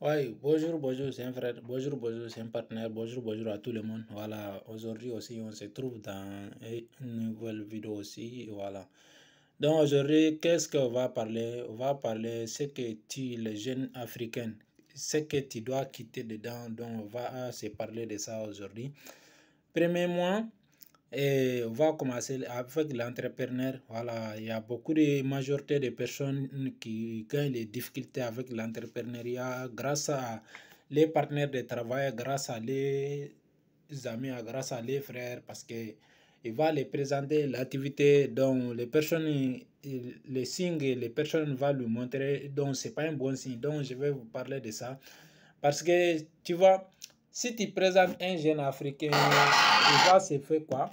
Oui, bonjour, bonjour, c'est un frère, bonjour, bonjour, c'est un partenaire, bonjour, bonjour à tout le monde. Voilà, aujourd'hui aussi, on se trouve dans une nouvelle vidéo aussi, voilà. Donc aujourd'hui, qu'est-ce qu'on va parler On va parler ce que tu, les jeunes africains, ce que tu dois quitter dedans, donc on va se parler de ça aujourd'hui. Premièrement, et on va commencer avec l'entrepreneur. Voilà, il y a beaucoup de majorité de personnes qui gagnent les difficultés avec l'entrepreneuriat grâce à les partenaires de travail, grâce à les amis, grâce à les frères, parce que il va les présenter l'activité dont les personnes, les signes, les personnes vont lui montrer. Donc, c'est pas un bon signe. Donc, je vais vous parler de ça. Parce que, tu vois, si tu présentes un jeune africain, il va se fait quoi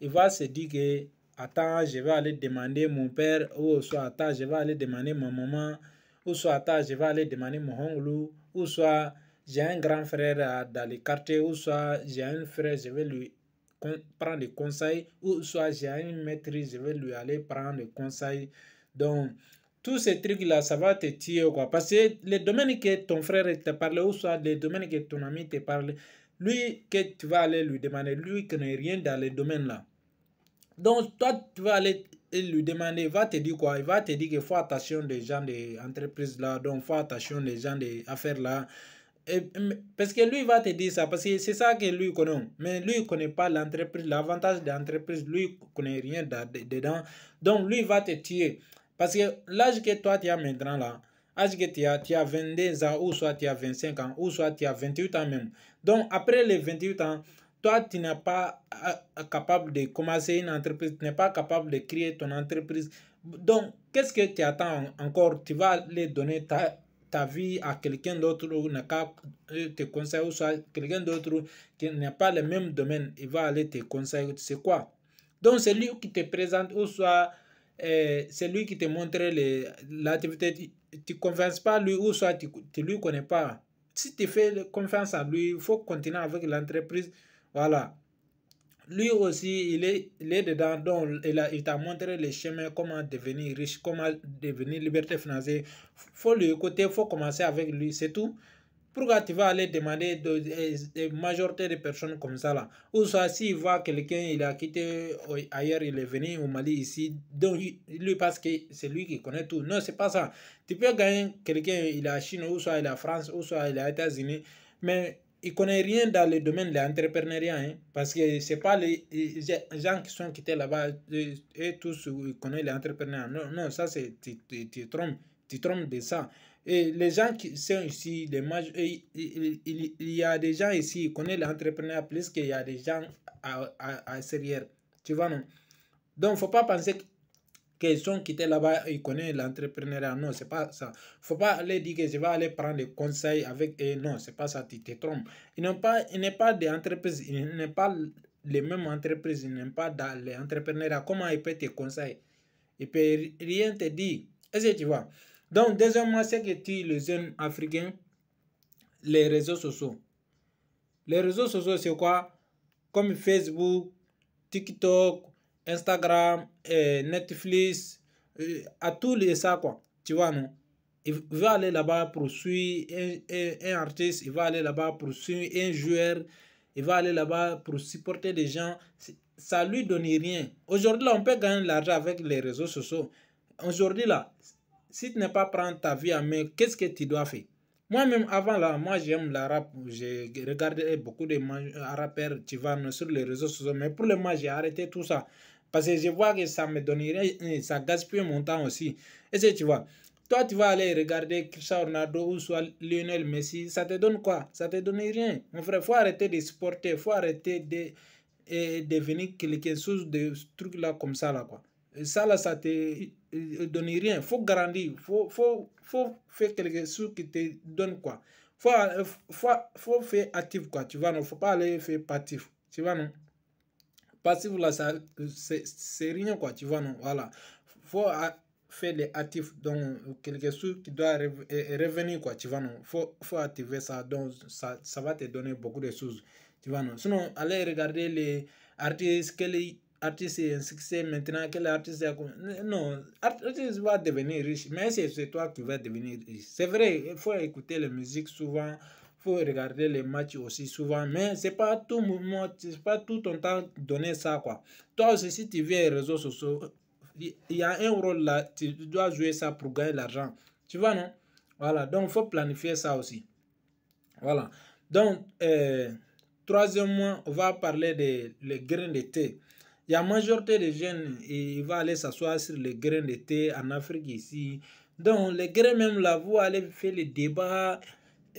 il va se dire que attends, je vais aller demander mon père, ou soit attends, je vais aller demander ma maman, ou soit attends, je vais aller demander mon oncle, ou soit j'ai un grand frère dans le quartier, ou soit j'ai un frère, je vais lui prendre des conseils ou soit j'ai une maîtrise, je vais lui aller prendre des conseil. Donc, tous ces trucs-là, ça va te tuer, quoi. Parce que les domaines que ton frère te parle, ou soit les domaines que ton ami te parle, lui que tu vas aller lui demander, lui qui n'a rien dans les domaines-là donc, toi, tu vas aller lui demander, il va te dire quoi Il va te dire qu'il faut attention des gens des entreprises là, donc faut attention des gens des affaires là. Et, parce que lui, il va te dire ça, parce que c'est ça que lui connaît. Mais lui, il connaît pas l'entreprise, l'avantage de l'entreprise, lui, il connaît rien dedans. Donc, lui, il va te tuer. Parce que l'âge que toi, tu as maintenant là, l'âge que tu as, tu as 22 ans, ou soit tu as 25 ans, ou soit tu as 28 ans même. Donc, après les 28 ans, toi, tu n'es pas euh, euh, capable de commencer une entreprise, tu n'es pas capable de créer ton entreprise. Donc, qu'est-ce que tu attends encore Tu vas les donner ta, ta vie à quelqu'un d'autre ou n'a pas euh, te conseiller, ou quelqu'un d'autre qui n'a pas le même domaine, il va aller te conseiller, tu sais quoi. Donc, c'est lui qui te présente, ou soit c'est lui qui te montre l'activité. Tu ne pas lui, ou soit tu ne lui connais pas. Si tu fais confiance à lui, il faut continuer avec l'entreprise. Voilà. Lui aussi, il est, il dedans, donc il t'a montré les chemins comment devenir riche, comment devenir liberté financière. faut le côté, faut commencer avec lui, c'est tout. Pourquoi tu vas aller demander de, majorités de, majorité de personnes comme ça là Ou soit s'il voit quelqu'un, il a quitté ailleurs, il est venu au Mali ici, donc lui parce que c'est lui qui connaît tout. Non, c'est pas ça. Tu peux gagner quelqu'un, il est à Chine, ou soit il est à France, ou soit il est aux États-Unis, mais il connaît rien dans le domaine de l'entrepreneuriat, hein, parce que c'est pas les gens qui sont quittés là-bas et tous euh, connaît l'entrepreneuriat. Non, non, ça c'est tu, tu, trompes, tu trompes de ça. Et les gens qui sont ici, les il, il, il, y a des gens ici qui connaissent l'entrepreneuriat plus qu'il y a des gens à, à, à, Tu vois, non? Donc, faut pas penser que qu'ils sont quittés là-bas, ils connaissent l'entrepreneuriat. Non, c'est pas ça. Faut pas aller dire que je vais aller prendre des conseils avec eux. Non, c'est pas ça, tu te trompes. Ils n'ont pas, ils n'est pas des ils n'ont pas les mêmes entreprises, ils n'ont pas dans l'entrepreneuriat. Comment ils peuvent te conseiller Ils peuvent rien te dire. est tu vois Donc, deuxièmement, c'est que tu, les jeunes africains les réseaux sociaux. Les réseaux sociaux, c'est quoi Comme Facebook, TikTok, Instagram, et euh, Netflix, euh, à tous les ça, quoi. Tu vois, non Il va aller là-bas pour suivre un, un, artiste, il va aller là-bas pour suivre un joueur, il va aller là-bas pour supporter des gens. Ça lui donne rien. Aujourd'hui, on peut gagner de l'argent avec les réseaux sociaux. Aujourd'hui, là, si tu n'es pas prendre ta vie à main, qu'est-ce que tu dois faire moi-même, avant là, moi j'aime la rap j'ai regardé beaucoup de euh, rappeurs, tu vas sur les réseaux sociaux, mais pour le moment j'ai arrêté tout ça. Parce que je vois que ça me donnerait, ça gaspille mon temps aussi. Et si tu vois, toi tu vas aller regarder Cristiano Ronaldo ou soit Lionel Messi, ça te donne quoi Ça te donne rien. Mon frère, faut arrêter de supporter, faut arrêter de, devenir de quelque chose de trucs là comme ça là quoi. ça là, ça te euh, donne rien. Faut grandir, faut, faut, faut faire quelque chose qui te donne quoi. Faut, euh, faut, faut faire actif quoi, tu vois non, faut pas aller faire passif, tu vois non. Passif, là, c'est rien, quoi, tu vois, non Voilà. faut faire les actifs, donc quelque chose qui doit euh, euh, revenir, quoi, tu vois, non faut, faut activer ça, donc ça, ça va te donner beaucoup de choses, tu vois, non Sinon, allez regarder les artistes, quel artiste est un succès maintenant, quel artiste est... Non, artiste va devenir riche, mais c'est toi qui vas devenir riche. C'est vrai, il faut écouter la musique souvent, faut regarder les matchs aussi souvent, mais c'est pas tout moment, c'est pas tout ton temps donner ça quoi. Toi aussi si tu veux les réseaux sociaux, il y a un rôle là, tu dois jouer ça pour gagner l'argent. Tu vois non Voilà, donc faut planifier ça aussi. Voilà. Donc euh, troisièmement, on va parler des les grains de thé. Il y a majorité des jeunes, ils vont aller s'asseoir sur les grains de thé en Afrique ici. Donc, les grains même là, vous allez faire les débats,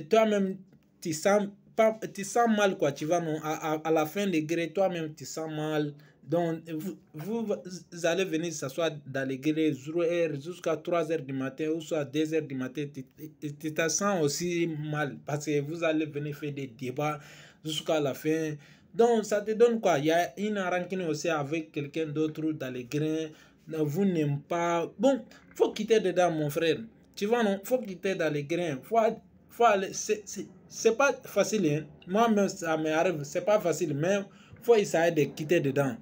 toi-même, tu sens, pas, tu sens mal, quoi. Tu vas non, à, la fin des grès. toi-même, tu sens mal. Donc, vous, allez venir s'asseoir dans les grès jusqu'à 3h du matin ou soit 2h du matin. Tu, te sens aussi mal parce que vous allez venir faire des débats jusqu'à la fin. Donc, ça te donne quoi Il y a une rancune aussi avec quelqu'un d'autre dans les grains. Vous n'aimez pas. Bon, faut quitter dedans, mon frère. Tu vas non Faut quitter dans les grains. Faut faut aller. C'est pas facile. Hein. Moi-même, ça m'arrive. C'est pas facile. Mais faut essayer de quitter dedans.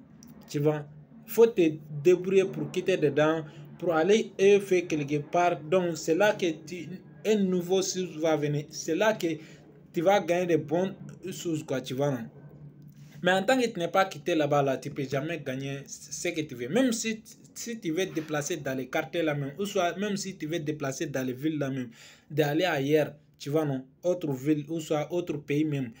Tu vois. faut te débrouiller pour quitter dedans, pour aller et faire quelque part. Donc, c'est là que tu, un nouveau source va venir. C'est là que tu vas gagner des bonnes sous quoi, tu vois. Mais en tant que tu n'es pas quitté là-bas, là, tu peux jamais gagner ce que tu veux. Même si, si tu veux te déplacer dans les quartiers la même ou soit même si tu veux te déplacer dans les villes là-même, d'aller ailleurs, tu vois, non, autre ville ou soit autre pays même,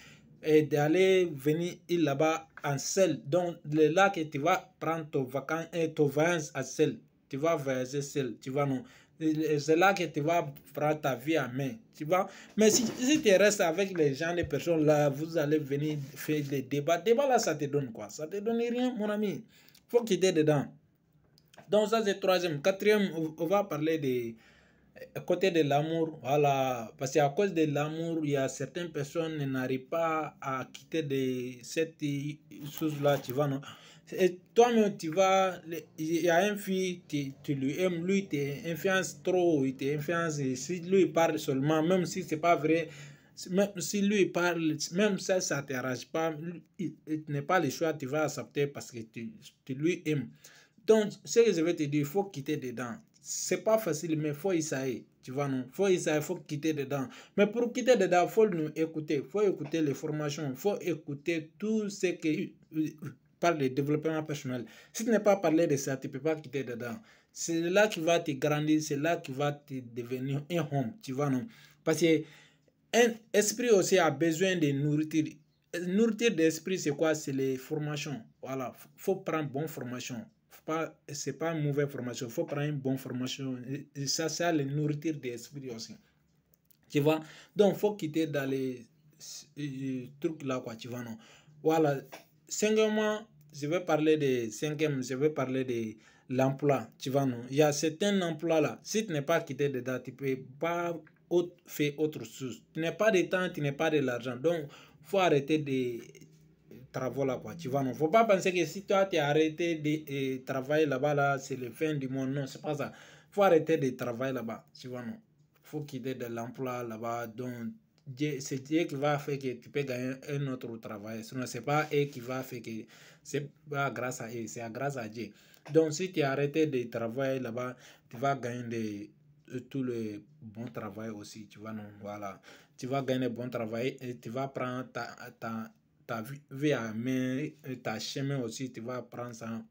et d'aller venir là-bas en celle Donc, le que tu vas prendre ton vacances et euh, ton voyage à selle. Tu vas voyager seul, tu vas non. C'est là que tu vas prendre ta vie à main, tu vois. Mais si, tu restes avec les gens, les personnes là, vous allez venir faire des débats. débats, là, ça te donne quoi Ça te donne rien, mon ami. Faut quitter dedans. Donc, ça, c'est troisième. Quatrième, on va parler des côté de l'amour, voilà, parce qu'à cause de l'amour, il y a certaines personnes qui n'arrivent pas à quitter de cette chose-là, tu vas non? Et toi-même, tu vas, il y a un fille, tu, tu lui aimes, lui, tu influence trop, il t'influence, si lui parle seulement, même si c'est pas vrai, même si lui parle, même ça, ça ne t'arrange pas, il, n'est pas le choix, tu vas accepter parce que tu, tu lui aimes. Donc, ce que je vais te dire, il faut quitter dedans c'est pas facile, mais faut essayer. Tu vois, non? Faut essayer, faut quitter dedans. Mais pour quitter dedans, faut nous écouter. Faut écouter les formations. Faut écouter tout ce qui euh, euh, parle de développement personnel. Si tu n'es pas parlé de ça, tu peux pas quitter dedans. C'est là qui va te grandir, c'est là qui va te devenir un homme. Tu vois, non? Parce que un esprit aussi a besoin de nourriture. Euh, nourriture d'esprit, c'est quoi? C'est les formations. Voilà. Faut prendre bonne formation pas, c'est pas une mauvaise formation. faut prendre une bonne formation. Et ça, ça le nourriture des l'esprit aussi. Tu vois? Donc, faut quitter dans les, euh, trucs là, quoi. Tu vas non? Voilà. Cinquièmement, je vais parler de cinquième, je vais parler de l'emploi. Tu vas non? Il y a certains emplois là. Si tu n'es pas quitté dedans, tu peux pas autre, faire autre chose. Tu n'as pas de temps, tu n'es pas de l'argent. Donc, faut arrêter de travaux là-bas. Tu vois, non, faut pas penser que si toi, tu as arrêté de euh, travailler là-bas, là, c'est le fin du monde. Non, c'est pas ça. faut arrêter de travailler là-bas. Tu vois, non. faut qu'il y ait de l'emploi là-bas. Donc, c'est Dieu qui va faire que tu peux gagner un autre travail. Sinon, c'est pas Dieu qui va faire que c'est pas grâce à Dieu, c'est grâce à Dieu. Donc, si tu arrêté de travailler là-bas, tu vas gagner de euh, tout le bon travail aussi, tu vois, non, voilà. Tu vas gagner bon travail et tu vas prendre ta vie à main, euh, ta chemin aussi, tu vas prendre ça.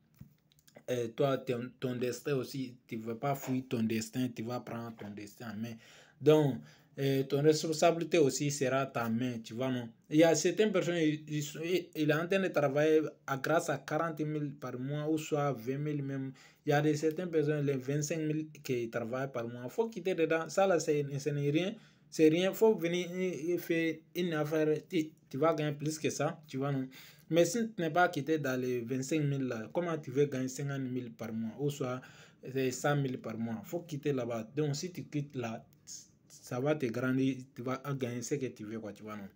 Euh, toi, ton, destin aussi, tu ne veux pas fuir ton destin, tu vas prendre ton destin en main. Donc, euh, ton responsabilité aussi sera ta main, tu vois, non? Il y a certaines personnes, il est en train de travailler à grâce à 40 000 par mois ou soit 20 000 même. Il y a des certaines personnes, les 25 000 qui travaillent par mois. faut quitter dedans. Ça, là, ce n'est rien. C'est rien, faut venir et faire une affaire, tu, vas gagner plus que ça, tu vois. Non? Mais si tu n'es pas quitté dans les 25 000 là, comment tu veux gagner 50 000 par mois ou soit 100 000 par mois faut quitter là-bas. Donc si tu quittes là, ça va te grandir, tu vas gagner ce que tu veux, quoi, tu vois. Non?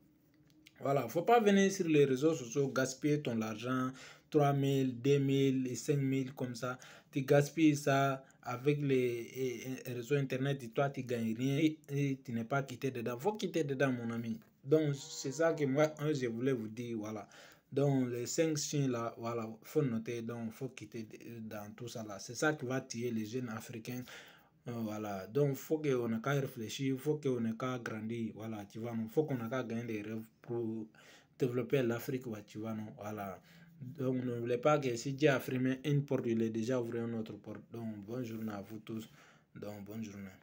Voilà, faut pas venir sur les réseaux sociaux gaspiller ton argent, 3 000, 2 000, 5 000 comme ça. Tu gaspilles ça avec les réseaux internet, et toi tu gagnes rien et, tu n'es pas quitté dedans. Faut quitter dedans, mon ami. Donc, c'est ça que moi, je voulais vous dire. Voilà. Donc, les cinq chiens là, voilà, faut noter. Donc, faut quitter dans tout ça là. C'est ça qui va tuer les jeunes africains. Euh, voilà. Donc, faut qu'on ait qu'à réfléchir, faut qu'on ait qu'à grandir. Voilà, tu vois, non. Faut qu'on ait qu'à gagner des rêves pour développer l'Afrique, tu vois, non. Voilà. Donc, n'oubliez pas que si Dieu a fermé une porte, il est déjà ouvert une autre porte. Donc, bonne journée à vous tous. Donc, bonne journée.